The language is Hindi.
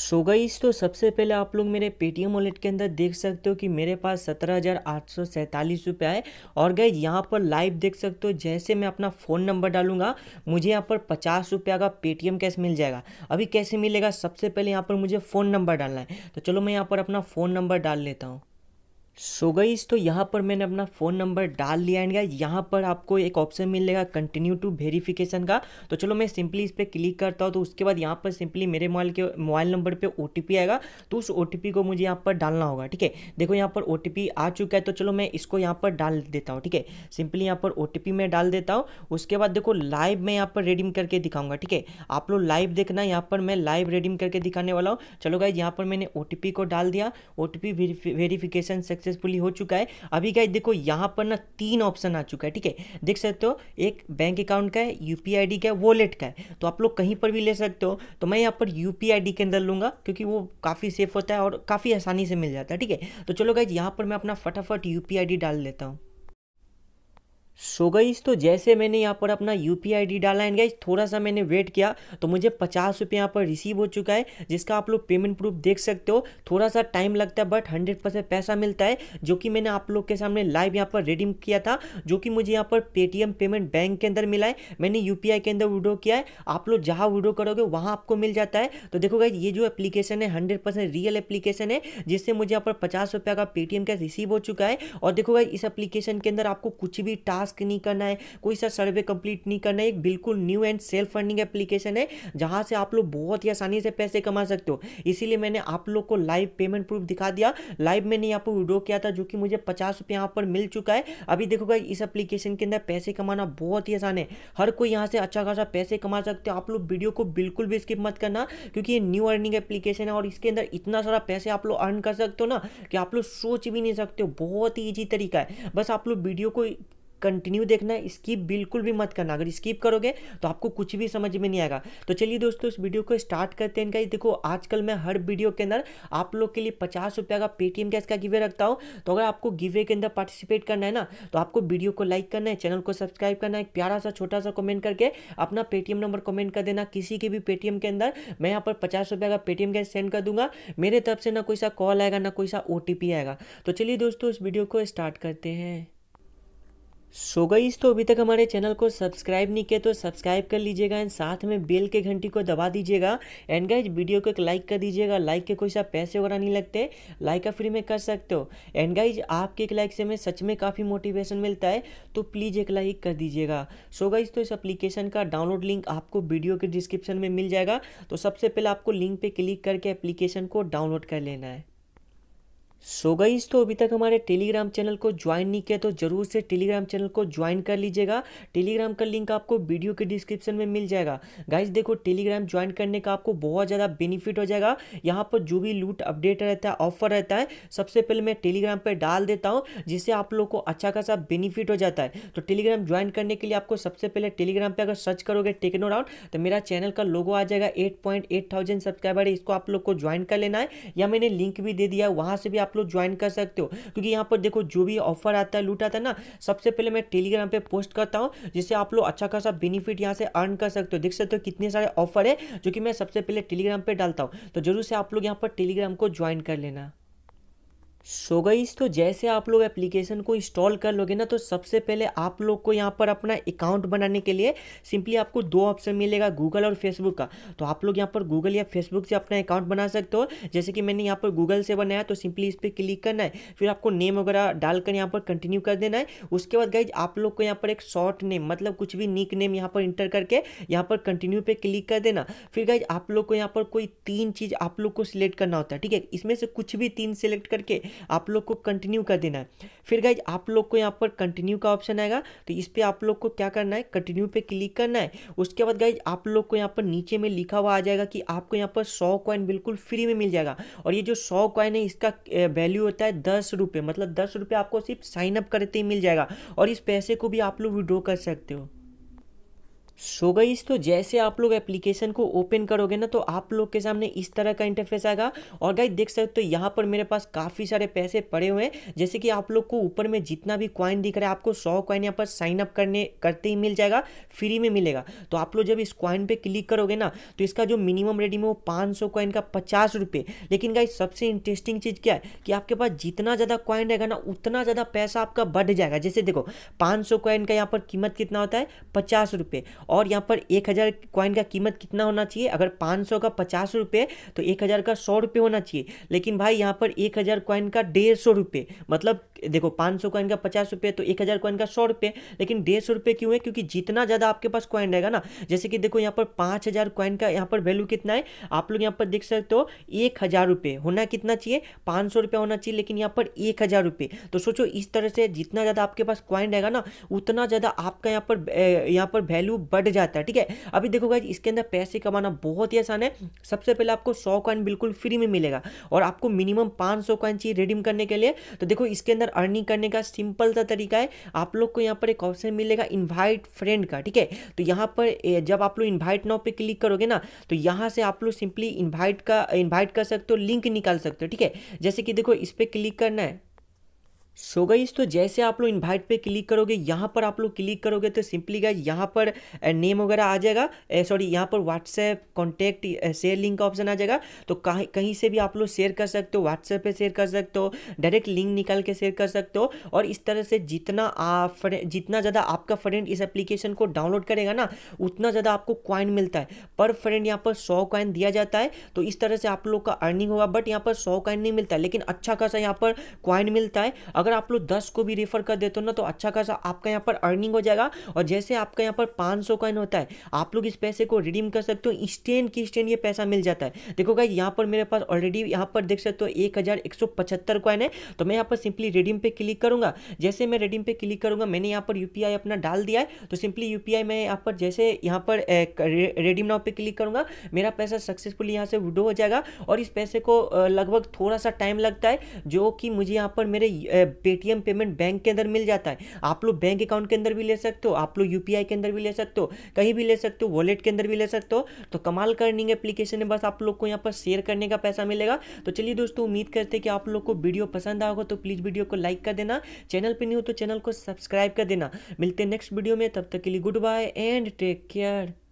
सो so तो सबसे पहले आप लोग मेरे पेटीएम वॉलेट के अंदर देख सकते हो कि मेरे पास सत्रह हज़ार आठ सौ सैंतालीस रुपया है और गई यहाँ पर लाइव देख सकते हो जैसे मैं अपना फ़ोन नंबर डालूंगा मुझे यहाँ पर पचास रुपया का पेटीएम कैश मिल जाएगा अभी कैसे मिलेगा सबसे पहले यहाँ पर मुझे फ़ोन नंबर डालना है तो चलो मैं यहाँ पर अपना फ़ोन नंबर डाल लेता हूँ सो so गई तो यहाँ पर मैंने अपना फ़ोन नंबर डाल लिया एंड गाइज यहाँ पर आपको एक ऑप्शन मिलेगा कंटिन्यू टू वेरीफिकेशन का तो चलो मैं सिंपली इस पर क्लिक करता हूँ तो उसके बाद यहाँ पर सिंपली मेरे मोबाइल के मोबाइल नंबर पे ओ आएगा तो उस ओ को मुझे यहाँ पर डालना होगा ठीक है देखो यहाँ पर ओ आ चुका है तो चलो मैं इसको यहाँ पर डाल देता हूँ ठीक है सिंपली यहाँ पर ओ मैं डाल देता हूँ उसके बाद देखो लाइव मैं यहाँ पर रेडीम करके दिखाऊंगा ठीक है आप लोग लाइव देखना यहाँ पर मैं लाइव रेडीम करके दिखाने वाला हूँ चलो गाइज यहाँ पर मैंने ओ को डाल दिया O T verification success successfully हो चुका है अभी गाइज देखो यहाँ पर ना तीन ऑप्शन आ चुका है ठीक है देख सकते हो एक बैंक अकाउंट का है यू पी का है वॉलेट का है तो आप लोग कहीं पर भी ले सकते हो तो मैं यहाँ पर यू पी के अंदर लूँगा क्योंकि वो काफ़ी सेफ होता है और काफ़ी आसानी से मिल जाता है ठीक है तो चलो गाइज यहाँ पर मैं अपना फटाफट यू पी डाल लेता हूँ सो so गई तो जैसे मैंने यहाँ पर अपना यू पी आई डी डाला एंड गाइज थोड़ा सा मैंने वेट किया तो मुझे पचास रुपये यहाँ पर रिसीव हो चुका है जिसका आप लोग पेमेंट प्रूफ देख सकते हो थोड़ा सा टाइम लगता है बट हंड्रेड परसेंट पैसा मिलता है जो कि मैंने आप लोग के सामने लाइव यहाँ पर रिडीम किया था जो कि मुझे यहाँ पर पेटीएम पेमेंट बैंक के अंदर मिला है मैंने यू के अंदर वीडियो किया है आप लोग जहाँ वीडियो करोगे वहाँ आपको मिल जाता है तो देखो गाइज ये जो एप्लीकेशन है हंड्रेड रियल एप्लीकेशन है जिससे मुझे यहाँ पर पचास रुपये का पेटीएम कैश रिसीव हो चुका है और देखो गाइज इस एप्लीकेशन के अंदर आपको कुछ भी टास्क टास्क नहीं करना है कोई सा सर्वे कंप्लीट नहीं करना है एक बिल्कुल new and self funding application है जहां से आप लोग बहुत ही आसानी से पैसे कमा सकते हो इसीलिए मैंने आप लोग को लाइव पेमेंट प्रूफ दिखा दिया लाइव मैंने यहाँ पर विड्रो किया था जो कि मुझे पचास रुपये यहाँ पर मिल चुका है अभी देखोगा इस एप्लीकेशन के अंदर पैसे कमाना बहुत ही आसान है हर कोई यहाँ से अच्छा खासा पैसे कमा सकते हो आप लोग वीडियो को बिल्कुल भी स्किप मत करना क्योंकि ये न्यू अर्निंग एप्लीकेशन है और इसके अंदर इतना सारा पैसे आप लोग अर्न कर सकते हो ना कि आप लोग सोच भी नहीं सकते हो बहुत ही ईजी तरीका है बस आप लोग वीडियो को कंटिन्यू देखना है स्किप बिल्कुल भी मत करना अगर स्किप करोगे तो आपको कुछ भी समझ में नहीं आएगा तो चलिए दोस्तों इस वीडियो को स्टार्ट करते हैं इनका देखो आजकल मैं हर वीडियो के अंदर आप लोग के लिए पचास रुपये का पेटीएम का गिवे रखता हूँ तो अगर आपको गिवे के अंदर पार्टिसिपेट करना है ना तो आपको वीडियो को लाइक करना है चैनल को सब्सक्राइब करना है प्यारा सा छोटा सा कमेंट करके अपना पेटीएम नंबर कमेंट कर देना किसी के भी पेटीएम के अंदर मैं यहाँ पर पचास रुपये का पेटीएम कैश सेंड कर दूंगा मेरे तरफ से ना कोई सा कॉल आएगा ना कोई सा ओ आएगा तो चलिए दोस्तों इस वीडियो को स्टार्ट करते हैं सो so तो अभी तक हमारे चैनल को सब्सक्राइब नहीं किया तो सब्सक्राइब कर लीजिएगा एंड साथ में बेल के घंटी को दबा दीजिएगा एंड गाइज वीडियो को एक लाइक कर दीजिएगा लाइक के कोई सा पैसे वगैरह नहीं लगते लाइक का फ्री में कर सकते हो एंड गाइज आपके एक लाइक से हमें सच में काफ़ी मोटिवेशन मिलता है तो प्लीज़ एक लाइक कर दीजिएगा सो so तो इस अप्लीकेशन का डाउनलोड लिंक आपको वीडियो के डिस्क्रिप्शन में मिल जाएगा तो सबसे पहले आपको लिंक पर क्लिक करके एप्लीकेशन को डाउनलोड कर लेना है सो so गईस तो अभी तक हमारे टेलीग्राम चैनल को ज्वाइन नहीं किया तो जरूर से टेलीग्राम चैनल को ज्वाइन कर लीजिएगा टेलीग्राम का लिंक आपको वीडियो के डिस्क्रिप्शन में मिल जाएगा गाइज देखो टेलीग्राम ज्वाइन करने का आपको बहुत ज़्यादा बेनिफिट हो जाएगा यहाँ पर जो भी लूट अपडेट रहता है ऑफर रहता है सबसे पहले मैं टेलीग्राम पर डाल देता हूँ जिससे आप लोग को अच्छा खासा बेनिफिट हो जाता है तो टेलीग्राम ज्वाइन करने के लिए आपको सबसे पहले टेलीग्राम पर अगर सर्च करोगे टेक्नो राउंड तो मेरा चैनल का लोगो आ जाएगा eight point eight thousand subscriber इसको आप लोग को ज्वाइन कर लेना है या मैंने लिंक भी दे दिया वहाँ से भी आप आप लोग ज्वाइन कर सकते हो क्योंकि यहाँ पर देखो जो भी ऑफर आता है लूट आता है ना सबसे पहले मैं टेलीग्राम पर पोस्ट करता हूँ जिससे आप लोग अच्छा खासा बेनिफिट यहाँ से अर्न कर सकते हो देख सकते हो कितने सारे ऑफर है जो कि मैं सबसे पहले टेलीग्राम पर डालता हूँ तो जरूर से आप लोग यहाँ पर टेलीग्राम को ज्वाइन कर लेना सो so गईस तो जैसे आप लोग एप्लीकेशन को इंस्टॉल कर लोगे ना तो सबसे पहले आप लोग को यहाँ पर अपना अकाउंट बनाने के लिए सिंपली आपको दो ऑप्शन मिलेगा गूगल और फेसबुक का तो आप लोग यहाँ पर गूगल या फेसबुक से अपना अकाउंट बना सकते हो जैसे कि मैंने यहाँ पर गूगल से बनाया तो सिंपली इस पर क्लिक करना है फिर आपको नेम वगैरह डालकर यहाँ पर कंटिन्यू कर देना है उसके बाद गई आप लोग को यहाँ पर एक शॉर्ट नेम मतलब कुछ भी निक नेम यहाँ पर इंटर करके यहाँ पर कंटिन्यू पर क्लिक कर देना फिर गई आप लोग को यहाँ पर कोई तीन चीज़ आप लोग को सिलेक्ट करना होता है ठीक है इसमें से कुछ भी तीन सेलेक्ट करके आप लोग को कंटिन्यू कर देना है फिर गाइज आप लोग को यहाँ पर कंटिन्यू का ऑप्शन आएगा तो इस पर आप लोग को क्या करना है कंटिन्यू पे क्लिक करना है उसके बाद गाइज आप लोग को यहाँ पर नीचे में लिखा हुआ आ जाएगा कि आपको यहाँ पर सौ कॉइन बिल्कुल फ्री में मिल जाएगा और ये जो सौ कॉइन है इसका वैल्यू होता है दस रुपये मतलब दस रुपये आपको सिर्फ साइनअप करते ही मिल जाएगा और इस पैसे को भी आप लोग विड्रॉ कर सकते हो सो so गई तो जैसे आप लोग एप्लीकेशन को ओपन करोगे ना तो आप लोग के सामने इस तरह का इंटरफेस आएगा और गाइज देख सकते हो तो यहाँ पर मेरे पास काफ़ी सारे पैसे पड़े हुए हैं जैसे कि आप लोग को ऊपर में जितना भी कॉइन दिख रहा है आपको सौ कॉइन यहाँ पर साइन अप करने करते ही मिल जाएगा फ्री में मिलेगा तो आप लोग जब इस कॉइन पर क्लिक करोगे ना तो इसका जो मिनिमम रेडी में वो पाँच सौ कॉइन का पचास रुपये लेकिन गाइज सबसे इंटरेस्टिंग चीज़ क्या है कि आपके पास जितना ज़्यादा कॉइन रहेगा ना उतना ज़्यादा पैसा आपका बढ़ जाएगा जैसे देखो पाँच सौ कॉइन का यहाँ पर कीमत कितना होता है पचास रुपये और यहाँ पर एक हज़ार कॉइन का कीमत कितना होना चाहिए अगर पाँच सौ का पचास रुपये तो एक हज़ार का सौ रुपये होना चाहिए लेकिन भाई यहाँ पर एक हज़ार कॉइन का डेढ़ सौ रुपये मतलब देखो पाँच सौ कॉइन का पचास रुपये तो एक हज़ार कॉइन का सौ रुपये लेकिन डेढ़ सौ रुपये क्यों है क्योंकि जितना ज़्यादा आपके पास कॉइन रहेगा ना जैसे कि देखो यहाँ पर पाँच हज़ार कॉइन का यहाँ पर वैल्यू कितना है आप लोग यहाँ पर देख सकते हो एक हज़ार रुपये होना कितना चाहिए पाँच सौ रुपये होना चाहिए लेकिन यहाँ पर एक हज़ार रुपये तो सोचो इस तरह से जितना ज़्यादा आपके पास कॉइन रहेगा ना उतना ज़्यादा आपका यहाँ पर यहाँ पर वैल्यू बढ़ जाता है ठीक है अभी देखो भाई इसके अंदर पैसे कमाना बहुत ही आसान है सबसे पहले आपको सौ कॉइन बिल्कुल फ्री में मिलेगा और आपको मिनिमम पाँच सौ कॉइन चाहिए रिडीम करने के लिए तो देखो इसके अंदर अर्निंग करने का सिंपल सा तरीका है आप लोग को यहाँ पर एक ऑप्शन मिलेगा इन्वाइट फ्रेंड का ठीक है तो यहाँ पर जब आप लोग इन्वाइट नाव पर क्लिक करोगे ना तो यहाँ से आप लोग सिंपली इन्वाइट का इन्वाइट कर सकते हो लिंक निकाल सकते हो ठीक है जैसे कि देखो इस पर क्लिक करना है सो so गाइज तो जैसे आप लोग इनवाइट पे क्लिक करोगे यहाँ पर आप लोग क्लिक करोगे तो सिंपली गाइज यहाँ पर नेम वगैरह आ जाएगा सॉरी यहाँ पर व्हाट्सएप कॉन्टैक्ट शेयर लिंक का ऑप्शन आ जाएगा तो कहीं कहीं से भी आप लोग शेयर कर सकते हो व्हाट्सएप पे शेयर कर सकते हो डायरेक्ट लिंक निकाल के शेयर कर सकते हो और इस तरह से जितना आप जितना ज़्यादा आपका फ्रेंड इस एप्लीकेशन को डाउनलोड करेगा ना उतना ज़्यादा आपको क्वाइन मिलता है पर फ्रेंड यहाँ पर सौ क्वाइन दिया जाता है तो इस तरह से आप लोग का अर्निंग होगा बट यहाँ पर सौ क्वाइन नहीं मिलता लेकिन अच्छा खासा यहाँ पर क्वाइन मिलता है अगर आप लोग दस को भी रेफर कर देते हो ना तो अच्छा खासा आपका यहाँ पर अर्निंग हो जाएगा और जैसे आपका यहाँ पर पाँच सौ कॉइन होता है आप लोग इस पैसे को रिडीम कर सकते हो इंस्टेंट की इंस्टेंट ये पैसा मिल जाता है देखो भाई यहाँ पर मेरे पास ऑलरेडी यहाँ पर देख सकते हो एक हज़ार एक सौ पचहत्तर कॉइन है तो मैं यहाँ पर सिंपली रिडीम पे क्लिक करूँगा जैसे मैं रिडीम पे क्लिक करूँगा मैंने यहाँ पर यू अपना डाल दिया है तो सिंपली यू मैं यहाँ पर जैसे यहाँ पर रिडीम नाव पर क्लिक करूँगा मेरा पैसा सक्सेसफुली यहाँ से विड्रो हो जाएगा और इस पैसे को लगभग थोड़ा सा टाइम लगता है जो कि मुझे यहाँ पर मेरे पेटीएम पेमेंट बैंक के अंदर मिल जाता है आप लोग बैंक अकाउंट के अंदर भी ले सकते हो आप लोग यू के अंदर भी ले सकते हो कहीं भी ले सकते हो वॉलेट के अंदर भी ले सकते हो तो कमाल का अर्निंग एप्लीकेशन है बस आप लोग को यहाँ पर शेयर करने का पैसा मिलेगा तो चलिए दोस्तों उम्मीद करते हैं कि आप लोग को वीडियो पसंद आएगा तो प्लीज़ वीडियो को लाइक कर देना चैनल पर नहीं हो तो चैनल को सब्सक्राइब कर देना मिलते हैं नेक्स्ट वीडियो में तब तक के लिए goodbye and take care